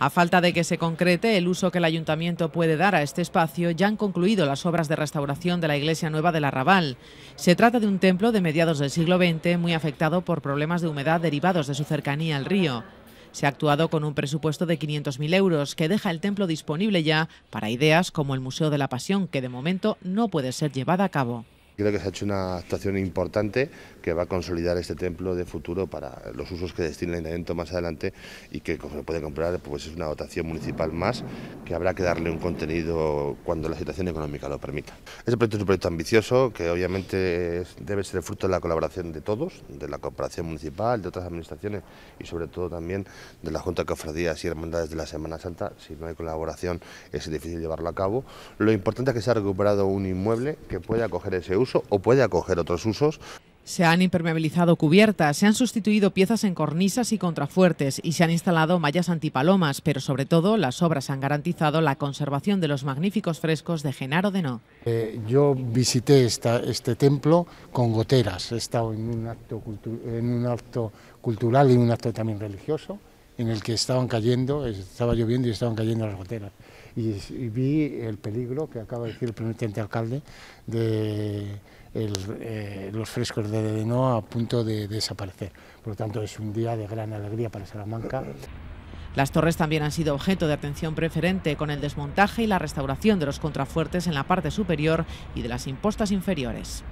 A falta de que se concrete el uso que el ayuntamiento puede dar a este espacio, ya han concluido las obras de restauración de la iglesia nueva del Arrabal. Se trata de un templo de mediados del siglo XX muy afectado por problemas de humedad derivados de su cercanía al río. Se ha actuado con un presupuesto de 500.000 euros que deja el templo disponible ya para ideas como el Museo de la Pasión, que de momento no puede ser llevada a cabo. Creo que se ha hecho una actuación importante que va a consolidar este templo de futuro para los usos que destina el Ayuntamiento más adelante y que, como se puede comprar, pues es una dotación municipal más que habrá que darle un contenido cuando la situación económica lo permita. Este proyecto es un proyecto ambicioso que obviamente debe ser fruto de la colaboración de todos, de la cooperación municipal, de otras administraciones y sobre todo también de la Junta de Cofradías y Hermandades de la Semana Santa. Si no hay colaboración es difícil llevarlo a cabo. Lo importante es que se ha recuperado un inmueble que pueda acoger ese uso o puede acoger otros usos. Se han impermeabilizado cubiertas, se han sustituido piezas en cornisas y contrafuertes y se han instalado mallas antipalomas, pero sobre todo las obras han garantizado la conservación de los magníficos frescos de Genaro de No. Eh, yo visité este templo con goteras, he estado en un, acto en un acto cultural y un acto también religioso en el que estaban cayendo, estaba lloviendo y estaban cayendo las goteras. Y, vi el peligro que acaba de decir el teniente alcalde de eh, los frescos de Denoa a punto de desaparecer. Por lo tanto, es un día de gran alegría para Salamanca. Las torres también han sido objeto de atención preferente con el desmontaje y la restauración de los contrafuertes en la parte superior y de las impostas inferiores.